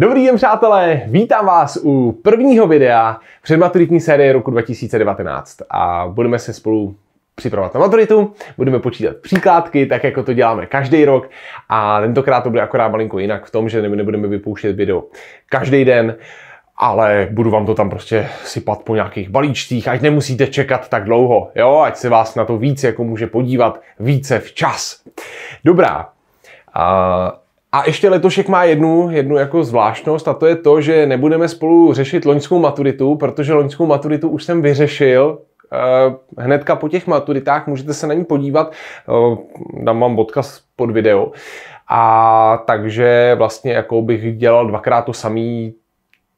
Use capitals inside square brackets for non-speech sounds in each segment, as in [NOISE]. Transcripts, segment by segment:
Dobrý den přátelé, vítám vás u prvního videa předmaturitní série roku 2019 a budeme se spolu připravovat na maturitu, budeme počítat příkládky, tak jako to děláme každý rok a tentokrát to bude akorát malinko jinak v tom, že nebudeme vypouštět video každý den, ale budu vám to tam prostě sypat po nějakých balíčcích, ať nemusíte čekat tak dlouho, jo, ať se vás na to víc jako může podívat více včas. Dobrá, a a ještě letošek má jednu, jednu jako zvláštnost a to je to, že nebudeme spolu řešit loňskou maturitu, protože loňskou maturitu už jsem vyřešil eh, hnedka po těch maturitách, můžete se na ní podívat, eh, dám vám odkaz pod video. A takže vlastně jako bych dělal dvakrát to samý,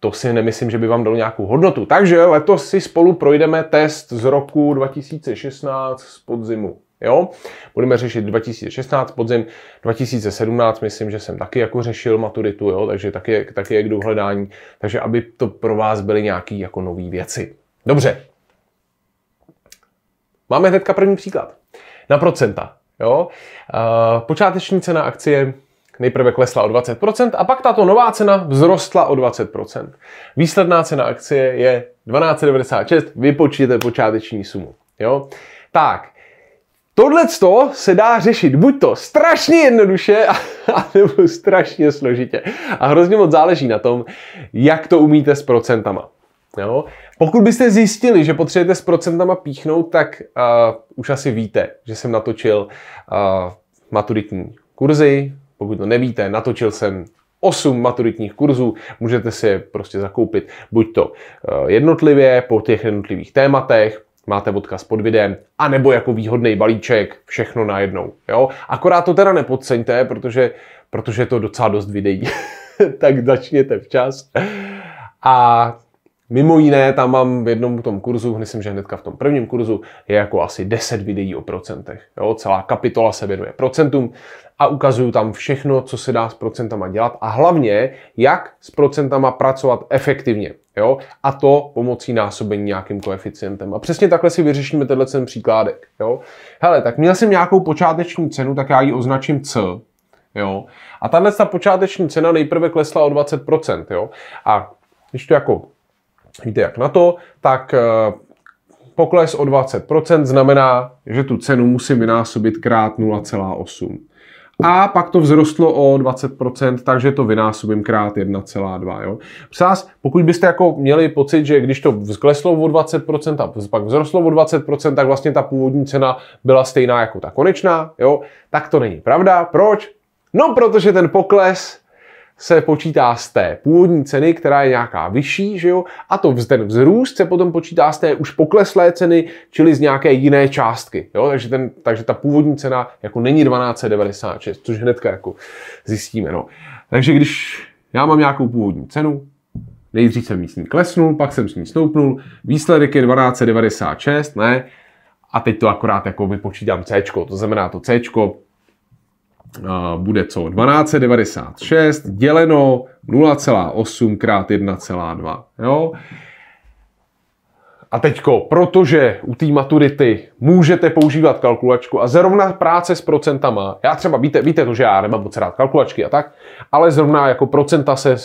to si nemyslím, že by vám dalo nějakou hodnotu. Takže letos si spolu projdeme test z roku 2016 z podzimu. Jo? Budeme řešit 2016 podzim, 2017 myslím, že jsem taky jako řešil maturitu, jo? takže taky, taky je k dohledání, takže aby to pro vás byly nějaké jako nové věci. Dobře. Máme hnedka první příklad. Na procenta. Jo? Eh, počáteční cena akcie nejprve klesla o 20% a pak tato nová cena vzrostla o 20%. Výsledná cena akcie je 12,96, vypočtěte počáteční sumu. Jo? Tak, Tohle se dá řešit buď to strašně jednoduše, [LAUGHS] anebo strašně složitě. A hrozně moc záleží na tom, jak to umíte s procentama. Jo? Pokud byste zjistili, že potřebujete s procentama píchnout, tak uh, už asi víte, že jsem natočil uh, maturitní kurzy. Pokud to nevíte, natočil jsem 8 maturitních kurzů, můžete si je prostě zakoupit buď to eh, jednotlivě po těch jednotlivých tématech, máte odkaz pod videem, anebo jako výhodný balíček, všechno najednou. Jo? Akorát to teda nepodceňte, protože, protože je to docela dost videí. [LAUGHS] tak začněte včas. A Mimo jiné, tam mám v jednom tom kurzu, myslím, že hnedka v tom prvním kurzu, je jako asi 10 videí o procentech. Jo? Celá kapitola se věnuje procentům a ukazuju tam všechno, co se dá s procentama dělat a hlavně, jak s procentama pracovat efektivně. Jo? A to pomocí násobení nějakým koeficientem. A přesně takhle si vyřešíme tenhle ten příkládek. Jo? Hele, tak měl jsem nějakou počáteční cenu, tak já ji označím C. Jo? A tahle ta počáteční cena nejprve klesla o 20%. Jo? A když to jako Víte jak na to, tak eh, pokles o 20% znamená, že tu cenu musím vynásobit krát 0,8. A pak to vzrostlo o 20%, takže to vynásobím krát 1,2. Jo? Přás, pokud byste jako měli pocit, že když to vzkleslo o 20% a pak vzrostlo o 20%, tak vlastně ta původní cena byla stejná jako ta konečná, jo? tak to není pravda. Proč? No, protože ten pokles se počítá z té původní ceny, která je nějaká vyšší, že jo? a to ten vzrůst se potom počítá z té už pokleslé ceny, čili z nějaké jiné částky. Jo? Takže, ten, takže ta původní cena jako není 1296, což hnedka jako zjistíme. No. Takže když já mám nějakou původní cenu, nejdřív jsem s ní klesnul, pak jsem s ní stoupnul, výsledek je 1296, ne, a teď to akorát jako vypočítám C, to znamená to C bude co? 1296 děleno 0,8 krát 1,2. Jo? A teďko, protože u té maturity můžete používat kalkulačku a zrovna práce s procentama, já třeba, víte, víte to, že já nemám moc rád kalkulačky a tak, ale zrovna jako procenta se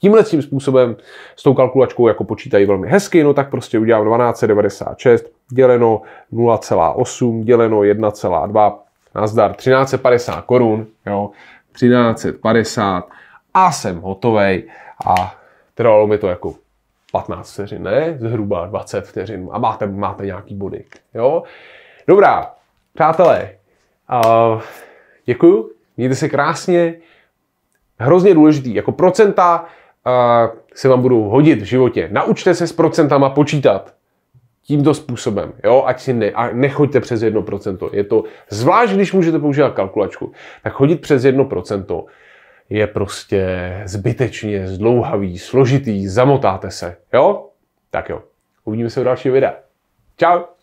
tímhle tím způsobem s tou kalkulačkou jako počítají velmi hezky, no tak prostě udělám 1296 děleno 0,8 děleno 1,2 nazdar, 1350 korun, jo, 1350 a jsem hotovej a trvalo mi to jako 15 vteřin, ne? Zhruba 20 vteřin a máte, máte nějaký body, jo? Dobrá, přátelé, uh, děkuju, mějte se krásně, hrozně důležitý, jako procenta uh, se vám budou hodit v životě. Naučte se s procentama počítat, tímto způsobem, jo, ať si ne, a nechoďte přes 1%. Je to, zvlášť když můžete používat kalkulačku, tak chodit přes 1% je prostě zbytečně zdlouhavý, složitý, zamotáte se, jo? Tak jo, uvidíme se u dalšího videa. Ciao.